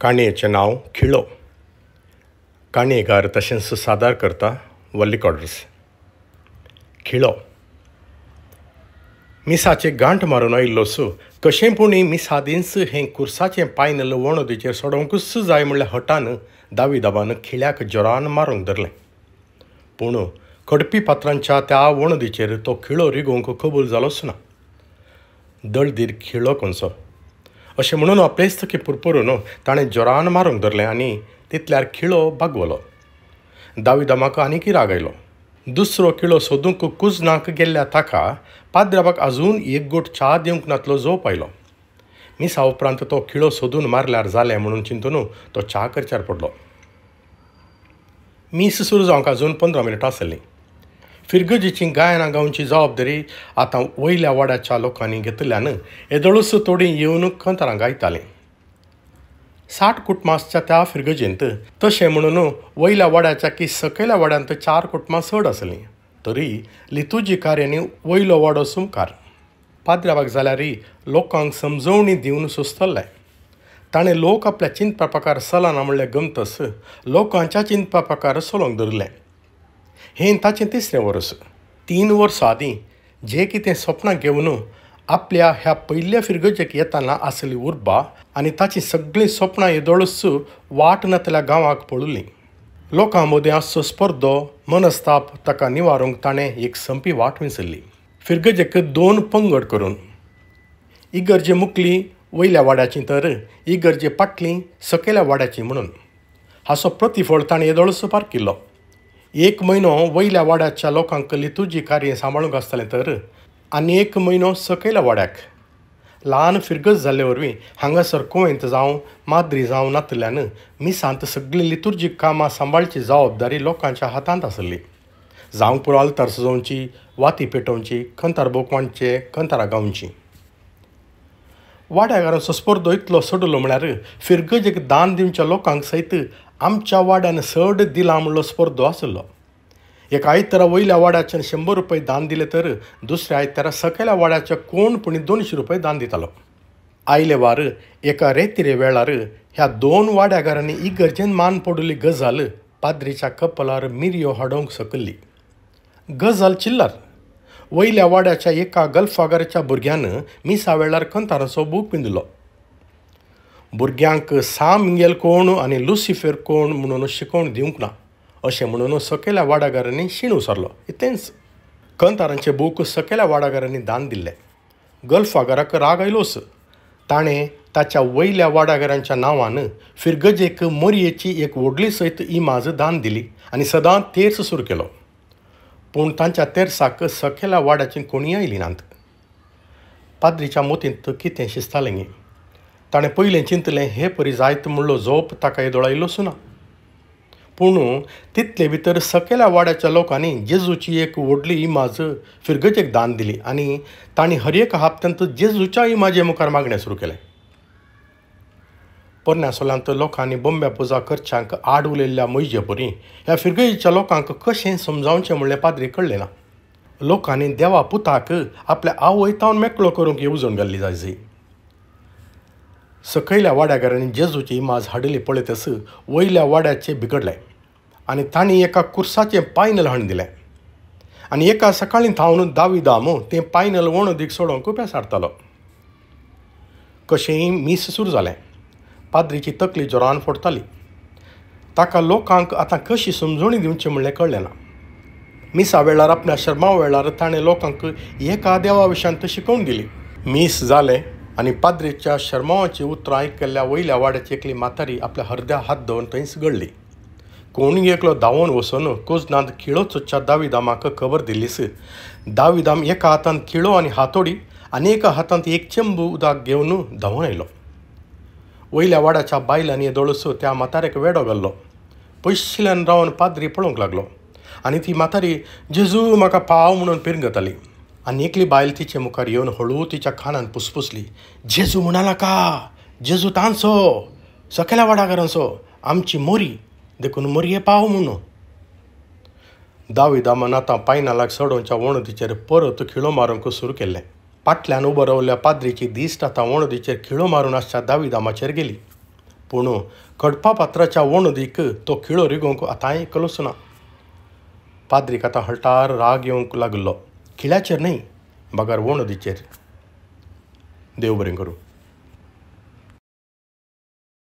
काणयेचें नांव खिळो काणयेकार तशेंच सादर करता कॉर्डर्स खिळो मिसाचें गांठ मारून आयिल्लोसो कशें पूण मिसादींस हें कुर्साचें पायनल वणोदेचेर सोडोवंकूच जाय म्हणल्यार हटान दावी दाबान खिळ्याक जोरान मारूंक धरले पूण खडपी पात्रांच्या त्या वणदीचेर तो खिळो रिगोवंक कबूल जालोच ना दळदीर खिळो खंयचो अशें म्हणून हो की पुरपुरून हो ताणें जोरान मारूंक धरलें आनी तितल्यार खिळो बागवलो दावी म्हाका आनीकय राग आयलो दुसरो किळो सोदूंक कुजनाक गेल्ल्या ताका पाद्राबाक अजून एक गोट च्या दिवंक नातलो जोप आयलो मिसा उपरांत तो किळो सोदून मारल्यार जालें म्हणून चिंतून तो च्या करच्यार पडलो मीस सुरू जावंक आजून पंदरा मिनटां आसलीं फिरगजीची गायना गावची जबाबदारी आता वयल्या वाड्याच्या लोकांनी घेतल्यान येदळूस तोडी येवन कंतरां गायतालें साठ कुटुंबांच्या त्या फिरगजेंत तशें म्हणून वयल्या वाड्याच्या की सकयल्या वाड्यांत चार कुटुंबां चड आसलीं तरी लितुजी कार्यांनी वयलो वाडो सुमकार पाद्रावाक जाल्यार लोकांक समजवणी दिवन सुस्तले ताणें लोक आपल्या चिंतपा प्रकार चलना म्हणलें गमतस लोकांच्या चिंतपा प्रकार चलोवंक धरलें ताचे तिसरे वर्स तीन वर्स आदीं जे कितें सपनां घेवन आपल्या ह्या पयल्या फिरगजेक येताना आसली उर्बा आनी ताची सगळीं सपनां येदोळस वाट नातल्या गांवांक पळुल्लीं लोकां मदीं आसचो स्पर्धो मनस्ताप ताका निवारूंक ताणें एक संपी वाट विसरली फिरगजेक दोन पंगड करून इगर्जे मुकली वयल्या वाड्याची तर इगर्जे पाटली सकयल्या वाड्याची म्हणून हाचो प्रतिफळ ताणें येदोळसो पार एक महिनो वयल्या वाड्याच्या लोकांक लितुर्जी कार्य सांबाळूंक आसतलें तर आनी एक म्हयनो सकयल्या वाड्याक ल्हान फिरगस जाल्ले वरवीं हांगासर कुवेंत जावं माद्री जावं नातल्यान मिसांत सगळीं लितुर्जीक कामां सांबाळची जबाबदारी लोकांच्या हातांत आसली जावं पुराल तरसजोवची वाती पेटोवची खंतार बोकवणचे खंतारा गावची वाड्यागारांचो स्पर्धो इतलो सोडलो म्हळ्यार एक दान दिवच्या लोकांक सयत आमच्या वाड्यानं सड दिला म्हणलो स्पर्धो आसलो एका आयतारा वयल्या वाड्याच्यान शंबर रुपये दान दिले तर दुसऱ्या आयतारा सकयल्या वाड्याच्या कोण पुणी दोनशे रुपये दान दितालो आयले वार एका रेतिरे वेळार ह्या दोन घरांनी इगर्जेन मान पडुल्ली गजाल पाद्रीच्या कपलार मिरयो हाडोवंक सकल्ली गजाल चिल्लार वयल्या वाड्याच्या एका गल्फागाराच्या भुरग्यान मिसा वेळार बूक पिंदलो भुरग्यांक सामगेल कोण आनी लुसिफेर कोण म्हणून शिकवण दिवंक ना अशें म्हणून सकयल्या वाडागारांनी शीण उसरलो इतेंच कंतारांचे बूक सकयल्या वाडागारांनी दान दिल्लें गल्फागाराक राग आयलोच ताणें ताच्या वयल्या वाडागारांच्या नांवान फिरगजेक मोरयेची एक व्हडली सयत इमाज दान दिली आनी सदां तेर्स सुरू केलो पूण तांच्या तेर्साक सकयल्या वाड्याची कोणी आयली नात पाद्रीच्या मोतींत कितें शिजतालें ताणें पयलें चिंतलें हे परी जायत म्हणलो जोप ताका येदोळा येयलोसू ना पूण तितले भितर सकेल्या वाड्याच्या लोकांनी जेजूची एक व्हडली इमाज फिरगजेक दान दिली आनी तांणी हर एक हाप्त्यांत जेजूच्या इमाजे मुखार मागणें सुरू केलें पोरण्यासोल्यांत लोकांनी बोंब्या पुजा करच्यांक आड उलयल्ल्या मैजे परी ह्या फिरगजेच्या लोकांक कशें समजावचें म्हणलें पाद्री कळ्ळें ना लोकांनी देवा पुताक आपल्या आवय तावन मेकळो करूंक येवजण गेल्ली जायजी सकयल्या घराने जेजूची इमाज हाडली पळयत आस वयल्या वाड्याचे बिघडले आणि तांणी एका कुर्साचें पायनल हाण दिले आणि एका सकाळी धांवन दावी दामो ते पायनल वण दीक सोडोवन कुप्या सारतालो कशेंय मीस सुरू जालें पाद्रीची तकली जोरान फोडताली ताका लोकांक आतां कशी समजवणी दिवची म्हणलें कळ्ळें ना मिसा वेळार आपल्या शर्मा वेळार ताणें लोकांक एका देवा विशांत शिकोवन दिली मीस जालें आणि पाद्रीच्या शर्मावांचें उतरां आयकल्ल्या वयल्या वाड्याची एकली म्हातारी आपल्या हरद्या हात दवरून थंयच घडली कोणी एकलो धावून वसून कोजनांत खिळो चुच्च्या दाविदामाक खबर दिल्लीस दावीदाम एका हातान खिळो आणि हातोडी आनी एका हातांत एक चेंबू उदक घेवन धावून आयलो वयल्या वाड्याच्या बायलांनी येदोळसो त्या म्हातारेक वेडो घाल्लो पयशिल्यान रावन पाद्री पळोवंक लागलो आनी ती म्हातारी जेजू म्हाका पाव म्हणून पिरंगताली आणि एकली बायल तिचे मुखार येवन हळू तिच्या खानान पुसपुसली जेजू म्हणाला का जेजू तांसो सकेला वाडागारांसो आमची मोरी देखून मोरये पाव म्हणू दावी दामन आतां पायनालाक सडोवच्या वणदीचेर परत खिळो मारूंक सुरू केले पाटल्यान उबो रावल्या पाद्रीची दिश्ट आतां वणदीचेर खिळो मारून आसच्या दावी दामाचेर गेली पूण खडपा पात्राच्या वणदीक तो खिळो रिगोवंक आतांय कलोस ना पाद्रीक आतां हळटार राग येवंक लागलो खिळाचेर न्ही मगर वोण दिचेर देव बरें करूं